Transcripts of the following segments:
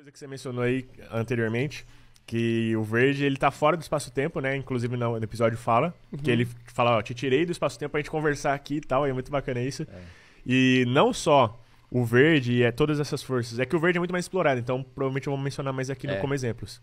coisa que você mencionou aí anteriormente, que o verde ele tá fora do espaço-tempo, né? Inclusive no episódio fala, uhum. que ele fala, ó, te tirei do espaço-tempo pra gente conversar aqui e tal, e é muito bacana isso. É. E não só o verde e é todas essas forças, é que o verde é muito mais explorado, então provavelmente eu vou mencionar mais aqui é. no, como exemplos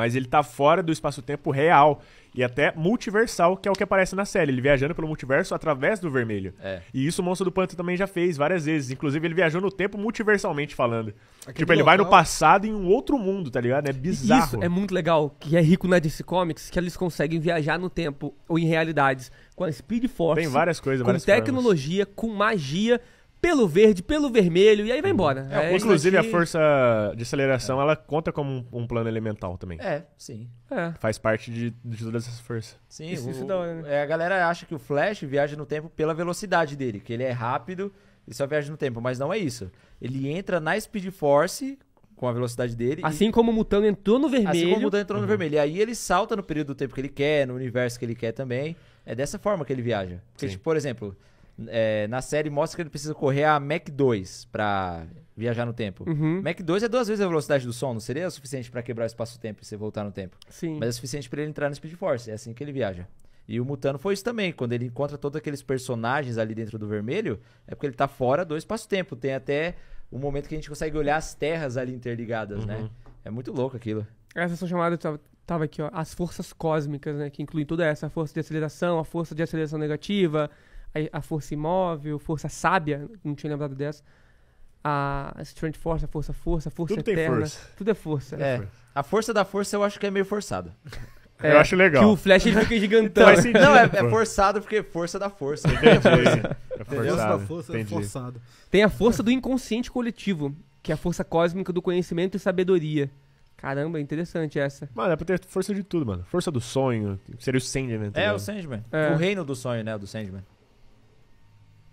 mas ele tá fora do espaço-tempo real e até multiversal, que é o que aparece na série. Ele viajando pelo multiverso através do vermelho. É. E isso o Monstro do Pântano também já fez várias vezes. Inclusive, ele viajou no tempo multiversalmente falando. Aquele tipo, ele local... vai no passado em um outro mundo, tá ligado? É bizarro. Isso é muito legal, que é rico na DC Comics, que eles conseguem viajar no tempo ou em realidades com a Speed Force. Tem várias coisas, Com tecnologia, formas. com magia pelo verde, pelo vermelho, e aí vai uhum. embora. É, é, inclusive, aqui... a força de aceleração, é. ela conta como um, um, plano elemental também. É, sim. É. Faz parte de, de todas essas forças. Sim, isso, o, isso é, né? é, a galera acha que o Flash viaja no tempo pela velocidade dele, que ele é rápido e só viaja no tempo, mas não é isso. Ele entra na Speed Force com a velocidade dele. Assim e... como o Mutano entrou no vermelho. Assim como o Mutano entrou uhum. no vermelho. E aí ele salta no período do tempo que ele quer, no universo que ele quer também. É dessa forma que ele viaja. Porque, tipo, por exemplo, é, na série mostra que ele precisa correr a Mach 2 para viajar no tempo. Uhum. Mach 2 é duas vezes a velocidade do som, não seria o suficiente para quebrar o espaço-tempo e você voltar no tempo. Sim. Mas é suficiente para ele entrar no Speed Force, é assim que ele viaja. E o Mutano foi isso também, quando ele encontra todos aqueles personagens ali dentro do vermelho, é porque ele tá fora do espaço-tempo. Tem até um momento que a gente consegue olhar as terras ali interligadas, né? uhum. né? É muito louco aquilo. Essas são chamadas, tava aqui, ó, as forças cósmicas, né? Que incluem toda essa a força de aceleração, a força de aceleração negativa, a, a força imóvel, força sábia, não tinha lembrado dessa. A, Strength Force, a força força, a força Tudo tem eterna. força. Tudo é força. É. A força da força eu acho que é meio forçada É, eu acho legal. Que o Flash ele fica gigantão. Não, é, é forçado porque força da força. Entendi. É forçado. da força, é forçado. Tem a força do inconsciente coletivo, que é a força cósmica do conhecimento e sabedoria. Caramba, é interessante essa. Mano, é pra ter força de tudo, mano. Força do sonho. Seria o Sandman. Tá é, o Sandman. É. O reino do sonho, né? O do Sandman.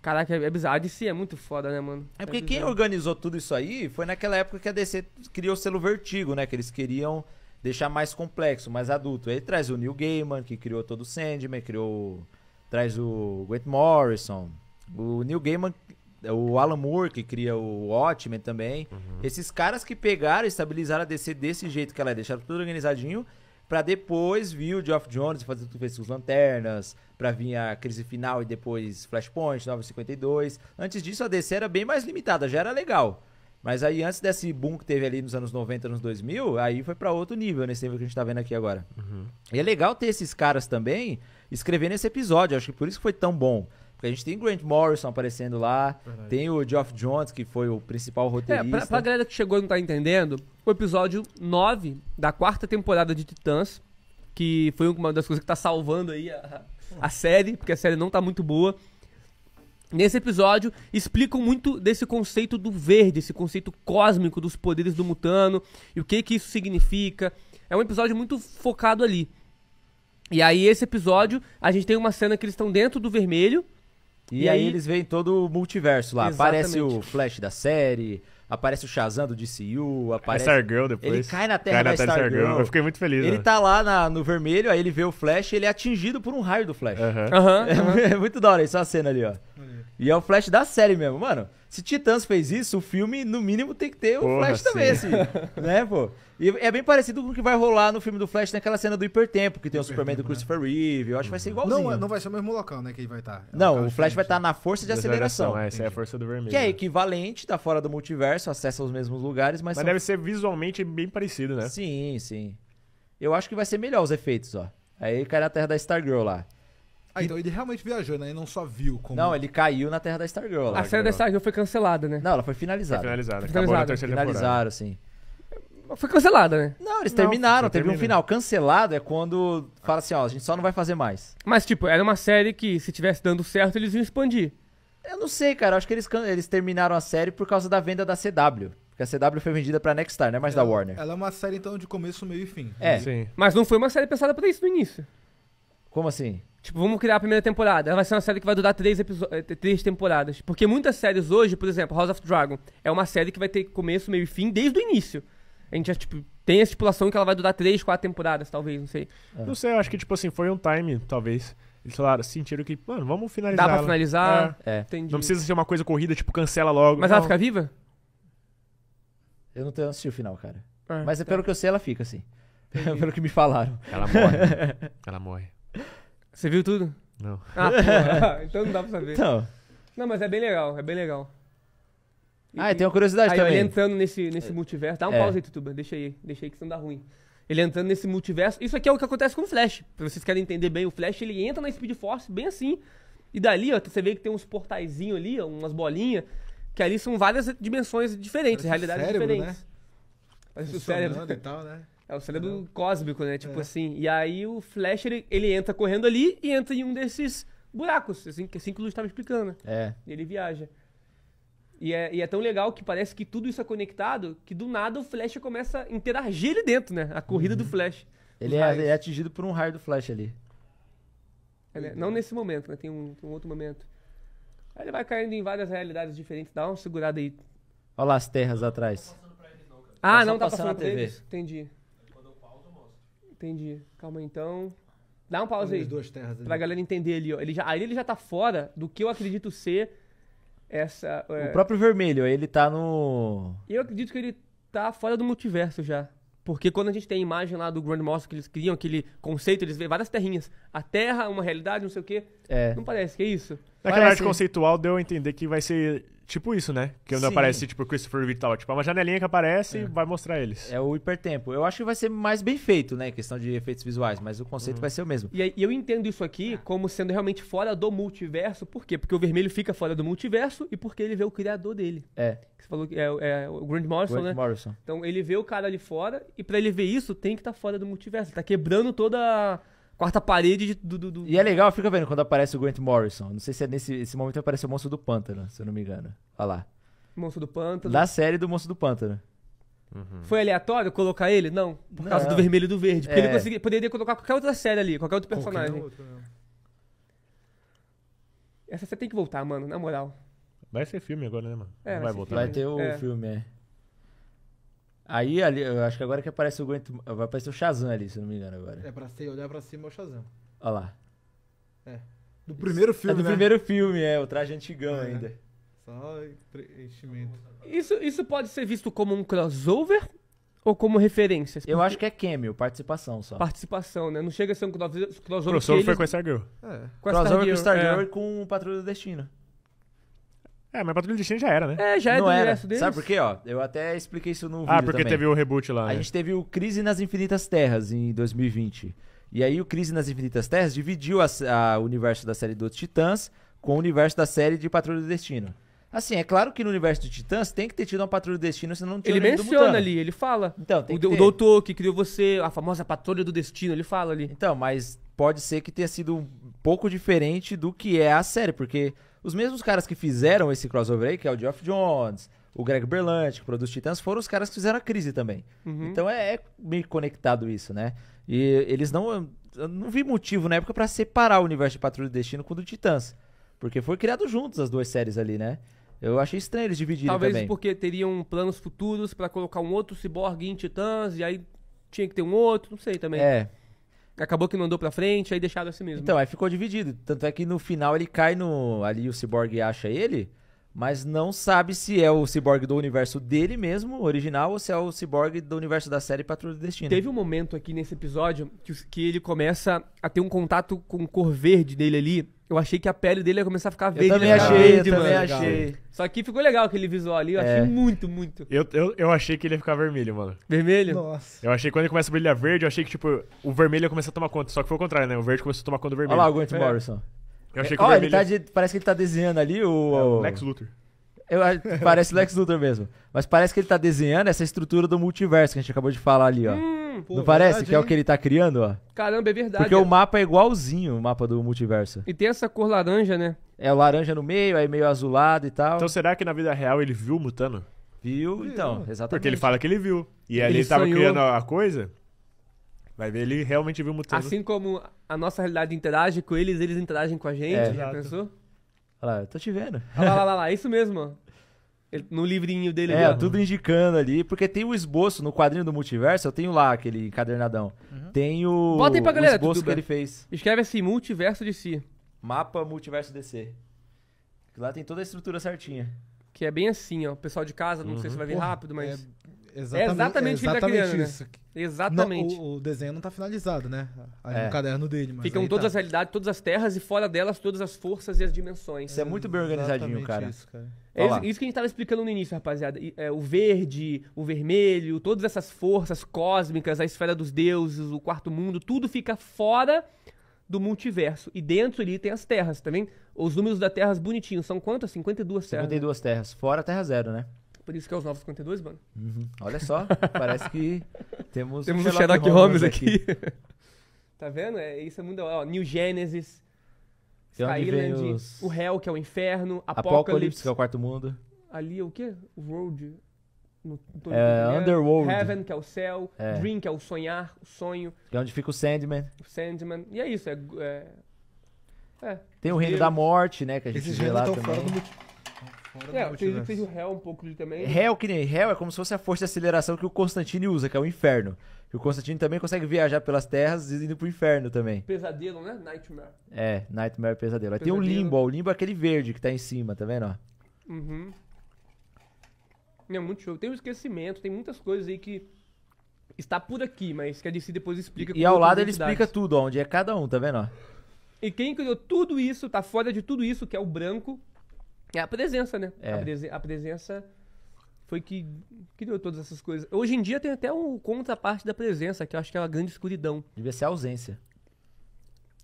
Caraca, é bizarro. A DC é muito foda, né, mano? É, é porque é quem organizou tudo isso aí foi naquela época que a DC criou o selo Vertigo, né? Que eles queriam deixar mais complexo, mais adulto. Aí traz o Neil Gaiman, que criou todo o Sandman, criou... Traz o Grant Morrison. O Neil Gaiman o Alan Moore, que cria o Watchmen também. Uhum. Esses caras que pegaram, estabilizaram a DC desse jeito que ela é, deixaram tudo organizadinho para depois vir o Geoff Jones fazer tudo fez com os Lanternas, para vir a crise final e depois Flashpoint, 952. Antes disso, a DC era bem mais limitada, já era legal. Mas aí, antes desse boom que teve ali nos anos 90, anos 2000, aí foi para outro nível, nesse nível que a gente tá vendo aqui agora. Uhum. E é legal ter esses caras também escrevendo esse episódio, acho que por isso que foi tão bom. Porque a gente tem Grant Morrison aparecendo lá, Verdade. tem o Geoff Jones, que foi o principal roteirista. É, pra, pra galera que chegou e não tá entendendo, o episódio 9 da quarta temporada de Titãs, que foi uma das coisas que tá salvando aí a, a ah. série, porque a série não tá muito boa. Nesse episódio, explicam muito desse conceito do verde, esse conceito cósmico dos poderes do Mutano e o que que isso significa. É um episódio muito focado ali. E aí, esse episódio, a gente tem uma cena que eles estão dentro do vermelho, e, e aí, aí, eles veem todo o multiverso lá. Exatamente. Aparece o Flash da série, aparece o Shazam do DCU, aparece... É girl depois. Ele cai na terra cai na da Stargirl. Star Eu fiquei muito feliz. Ele né? tá lá na, no vermelho, aí ele vê o Flash ele é atingido por um raio do Flash. Uhum. Uhum, é, uhum. é, muito da hora essa cena ali, ó. E é o Flash da série mesmo, mano. Se Titãs fez isso, o filme, no mínimo, tem que ter o Porra, Flash também, sim. assim. né, pô? E é bem parecido com o que vai rolar no filme do Flash naquela cena do hipertempo, que tem o, o Superman do né? Christopher né? Reeve. Eu acho que vai ser igualzinho. Não, não vai ser o mesmo local, né, que ele vai estar. Tá. É não, o Flash vai estar tá na força de aceleração. aceleração. É, essa é a força do vermelho. Que é né? equivalente, tá fora do multiverso, acessa os mesmos lugares, mas... Mas são... deve ser visualmente bem parecido, né? Sim, sim. Eu acho que vai ser melhor os efeitos, ó. Aí cai na terra da Stargirl lá. Ah, então ele realmente viajou, né? Ele não só viu como. Não, ele caiu na terra da Stargirl. A série da Stargirl foi cancelada, né? Não, ela foi finalizada. Foi finalizada. Foi finalizada. Acabou na Finalizaram, sim. Foi cancelada, né? Não, eles não, terminaram, teve um final. Cancelado é quando fala assim, ó, a gente só não vai fazer mais. Mas, tipo, era uma série que, se tivesse dando certo, eles iam expandir. Eu não sei, cara. acho que eles, eles terminaram a série por causa da venda da CW. Porque a CW foi vendida pra Nexstar, né? Mas ela, da Warner. Ela é uma série, então, de começo, meio e fim. É. Sim. Mas não foi uma série pensada pra isso no início. Como assim? Tipo, vamos criar a primeira temporada. Ela vai ser uma série que vai durar três, eh, três temporadas. Porque muitas séries hoje, por exemplo, House of Dragon, é uma série que vai ter começo, meio e fim desde o início. A gente já, tipo, tem a estipulação que ela vai durar três, quatro temporadas, talvez, não sei. É. Não sei, eu acho que, tipo assim, foi um time, talvez. Eles falaram, sentiram que, mano, vamos finalizar. Dá pra ela. finalizar? É. é. Não precisa ser uma coisa corrida, tipo, cancela logo. Mas não. ela fica viva? Eu não tenho assistido o final, cara. É, Mas é tá. pelo que eu sei, ela fica, assim. pelo que me falaram. Ela morre. ela morre. Você viu tudo? Não. Ah, então não dá pra saber. Então. Não, mas é bem legal, é bem legal. E, ah, tem uma curiosidade aí, também. Ele entrando nesse, nesse é. multiverso. Dá um é. pause aí, Tutuba. Deixa aí, deixa aí que não dá ruim. Ele entrando nesse multiverso. Isso aqui é o que acontece com o Flash. Pra vocês querem entender bem, o Flash ele entra na Speed Force bem assim. E dali, ó, você vê que tem uns portaizinhos ali, ó, umas bolinhas. Que ali são várias dimensões diferentes, Parece realidades cérebro, diferentes. Né? Parece o cérebro. E tal, né? É o cérebro cósmico, né? Tipo é. assim. E aí o Flash, ele, ele, entra correndo ali e entra em um desses buracos, assim, que, assim que o Luiz estava explicando. É. E ele viaja. E é, e é, tão legal que parece que tudo isso é conectado, que do nada o Flash começa a interagir ali dentro, né? A corrida uhum. do Flash. Ele é, ele é, atingido por um raio do Flash ali. É, não nesse momento, né? Tem um, tem um, outro momento. Aí ele vai caindo em várias realidades diferentes. Dá uma segurada aí. Olha lá as terras atrás. Não ah, tá não, ah, não tá passando, passando a TV. Entendi. Entendi. Calma aí, então. Dá um pause aí. Duas terras ali. pra galera entender ali, ó. Ele já, aí ele já tá fora do que eu acredito ser essa. É... O próprio vermelho, ele tá no. Eu acredito que ele tá fora do multiverso já. Porque quando a gente tem a imagem lá do Grand Master que eles criam, aquele conceito, eles veem várias terrinhas. A Terra, uma realidade, não sei o quê. É. Não parece que é isso? Naquela é Parece. arte conceitual deu a entender que vai ser tipo isso, né? Que quando Sim. aparece, tipo, Christopher Vital, Tipo, é uma janelinha que aparece é. e vai mostrar eles. É o hipertempo. Eu acho que vai ser mais bem feito, né? Em questão de efeitos visuais, mas o conceito uhum. vai ser o mesmo. E, eu entendo isso aqui como sendo realmente fora do multiverso. Por quê? Porque o vermelho fica fora do multiverso e porque ele vê o criador dele. É. Que você falou que é, é o Grant Morrison, Grant né? Morrison. Então ele vê o cara ali fora e para ele ver isso tem que estar tá fora do multiverso. Ele tá quebrando toda a quarta parede do, do, do, E é legal, fica vendo quando aparece o Grant Morrison. Não sei se é nesse momento aparece o Monstro do Pântano, se eu não me engano. Olha lá. Monstro do Pântano. Da série do Monstro do Pântano. Uhum. Foi aleatório colocar ele? Não. Por não. causa do vermelho e do verde. Porque é. ele conseguia, poderia colocar qualquer outra série ali, qualquer outro personagem. outro, né? Essa você tem que voltar, mano, na moral. Vai ser filme agora, né, mano? É, vai, vai voltar. Vai ter o é. filme, é. Aí ali, eu acho que agora que aparece o Grant. Vai aparecer o Shazam ali, se não me engano agora. É pra ser, olhar pra cima é o Shazam. Olha lá. É. Do primeiro é filme, é do né? primeiro filme, é. O traje antigão é. ainda. Só enchimento. Isso, isso pode ser visto como um crossover ou como referência? Eu acho que é cameo, participação só. Participação, né? Não chega a ser um crossover. crossover foi com a Stargirl. É. Com crossover Stargirl, com Stargirl é. com o Patrulha do Destino. É, mas Patrulha do Destino já era, né? É, já é não do era. deles. Sabe por quê, ó? Eu até expliquei isso no ah, vídeo Ah, porque também. teve o reboot lá. A né? gente teve o Crise nas Infinitas Terras em 2020. E aí o Crise nas Infinitas Terras dividiu o universo da série dos Titãs com o universo da série de Patrulha do Destino. Assim, é claro que no universo do Titãs tem que ter tido uma Patrulha do Destino, senão não tinha Ele menciona ali, ele fala. Então, tem o, que o doutor que criou você, a famosa Patrulha do Destino, ele fala ali. Então, mas pode ser que tenha sido um pouco diferente do que é a série, porque os mesmos caras que fizeram esse crossover aí, que é o Geoff Jones, o Greg Berlanti, que produz Titãs, foram os caras que fizeram a crise também. Uhum. Então é, é, meio conectado isso, né? E eles não. não vi motivo na época para separar o universo de Patrulha do Destino com o do Titãs. Porque foi criado juntos as duas séries ali, né? Eu achei estranho eles dividirem Talvez também. porque teriam planos futuros para colocar um outro ciborgue em Titãs, e aí tinha que ter um outro, não sei também. É, acabou que não andou pra frente, aí deixado assim mesmo. Então, aí ficou dividido. Tanto é que no final ele cai no. Ali o Cyborg acha ele mas não sabe se é o cyborg do universo dele mesmo, original, ou se é o cyborg do universo da série Patrulha do Destino. Teve um momento aqui nesse episódio que, que ele começa a ter um contato com cor verde dele ali. Eu achei que a pele dele ia começar a ficar verde. Eu também legal. Né? achei, eu também mano. achei. Só que ficou legal aquele visual ali, eu é. achei muito, muito. Eu, eu, eu, achei que ele ia ficar vermelho, mano. Vermelho? Nossa. Eu achei que quando ele começa a brilhar verde, eu achei que, tipo, o vermelho ia começar a tomar conta. Só que foi o contrário, né? O verde começou a tomar conta do vermelho. Olha lá o Grant é. Morrison. Eu achei que o vermelho... ele tá de, parece que ele tá desenhando ali o... É o Lex Luthor. Eu, ah, parece Lex Luthor mesmo. Mas parece que ele tá desenhando essa estrutura do multiverso que a gente acabou de falar ali, ó. Hum, pô, Não parece verdade, que é o que ele tá criando, ó? Caramba, é verdade. Porque é. o mapa é igualzinho, o mapa do multiverso. E tem essa cor laranja, né? É, o laranja no meio, aí meio azulado e tal. Então será que na vida real ele viu o Mutano? Viu, então, exatamente. Porque ele fala que ele viu. E ali ele, ele tava sonhou. criando a coisa... Vai ver, ele realmente viu mutando. Assim como a nossa realidade interage com eles, eles interagem com a gente, é. já Exato. pensou? Olha lá, eu tô te vendo. Olha lá, lá, lá, lá, isso mesmo, ó. no livrinho dele. É, ali, ó. tudo indicando ali, porque tem o esboço no quadrinho do multiverso, eu tenho lá aquele encadernadão. Uhum. Tem o, Bota aí pra galera, o esboço que ele fez. Escreve assim, multiverso de si. Mapa multiverso DC. Lá tem toda a estrutura certinha. Que é bem assim, ó. O pessoal de casa, não uhum. sei se uhum. vai vir rápido, mas... É Exatamente, é exatamente, exatamente criando, né? isso. Né? Exatamente. Não, o, o, desenho não está finalizado, né? Aí é. no caderno dele. Ficam todas tá. as realidades, todas as terras e fora delas todas as forças e as dimensões. Isso é muito bem organizadinho, cara. Isso, cara. É isso, que a gente estava explicando no início, rapaziada. É, o verde, o vermelho, todas essas forças cósmicas, a esfera dos deuses, o quarto mundo, tudo fica fora do multiverso. E dentro ali tem as terras, tá vendo? Os números da terras bonitinhos. São quantas? 52 terras. 52 né? terras. Fora a Terra Zero, né? Por isso que é os 952, mano. Uhum. Olha só, parece que temos, temos um Sherlock, Sherlock Holmes, Holmes aqui. aqui. tá vendo? É, isso é muito ó, New Genesis, Skyland, os... o Hell, que é o inferno, Apocalipse, Apocalipse, que é o quarto mundo. Ali é o quê? O World. No, no é, é, Underworld. Heaven, que é o céu. É. Dream, que é o sonhar, o sonho. Que é onde fica o Sandman. O Sandman. E é isso, é... é... É. Tem o reino Deus. da morte, né? Que a gente Esses vê lá também. Fora do... Fora é, do Tem, tem o réu um pouco de também. Hell, que nem réu é como se fosse a força de aceleração que o Constantine usa, que é o inferno. Que o Constantine também consegue viajar pelas terras e indo pro inferno também. Pesadelo, né? Nightmare. É, Nightmare pesadelo. pesadelo. Aí tem o Limbo, ó, o Limbo é aquele verde que tá em cima, tá vendo? Ó? Uhum. É muito show. Tem o esquecimento, tem muitas coisas aí que está por aqui, mas que a DC depois explica. E, ao lado ele explica tudo, ó, onde é cada um, tá vendo? Ó? E quem criou tudo isso, tá fora de tudo isso, que é o branco, é a presença, né? É. A, presen a, presença foi que criou todas essas coisas. Hoje em dia tem até um contraparte da presença, que eu acho que é uma grande escuridão. Devia ser a ausência.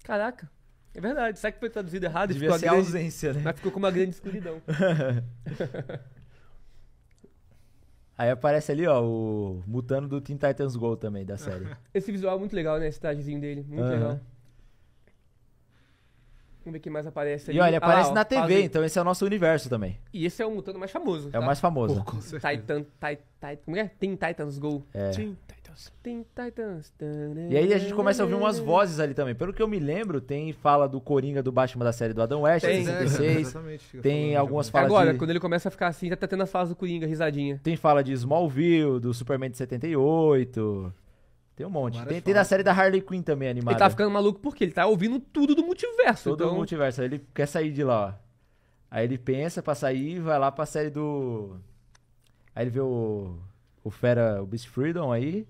Caraca. É verdade. Será que foi traduzido errado? Devia ficou ser a grande... ausência, né? Mas ficou com uma grande escuridão. Aí aparece ali, ó, o Mutano do Teen Titans Go também, da série. Esse visual é muito legal, né? Esse trajezinho dele. Muito uhum. legal. Vamos ver quem mais aparece ali. E olha, ah aparece ah, ó, na TV, então esse é o nosso universo também. E esse é o mutando mais famoso. É tá? o mais famoso. Pô, Titan, Titan, Titan, como é, é? Teen Titans Go. É. Teen Titans. Teen Titans. E aí a gente começa a ouvir umas vozes ali também. Pelo que eu me lembro, tem fala do Coringa do Batman da série do Adam West, tem, 66. É, tem algumas falas Agora, de... quando ele começa a ficar assim, tá tendo as falas do Coringa, risadinha. Tem fala de Smallville, do Superman de 78... Tem um monte. tem, tem da série né? da Harley Quinn também animada. Ele tá ficando maluco porque ele tá ouvindo tudo do multiverso. Todo então... o multiverso. Aí ele quer sair de lá, ó. Aí ele pensa pra sair e vai lá pra série do. Aí ele vê o. O Fera, o Beast Freedom aí.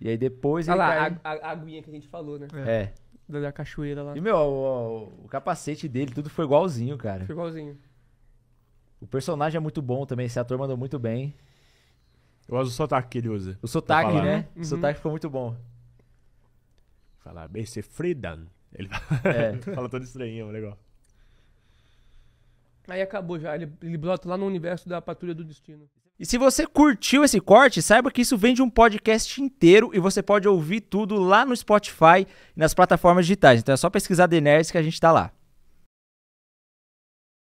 E aí depois ah ele. Olha lá, cai... a, a, aguinha que a gente falou, né? É. é. Da, da, cachoeira lá. E, meu, o, o, o capacete dele, tudo foi igualzinho, cara. Foi igualzinho. O personagem é muito bom também, esse ator mandou muito bem. Eu gosto do sotaque que ele usa. O sotaque, né? Uhum. O sotaque ficou muito bom. Falar, esse é Friedan. Ele é. fala todo estranho, legal. É Aí acabou já, ele, ele brota lá no universo da Patrulha do Destino. E se você curtiu esse corte, saiba que isso vem de um podcast inteiro e você pode ouvir tudo lá no Spotify e nas plataformas digitais. Então é só pesquisar The Nerds que a gente tá lá.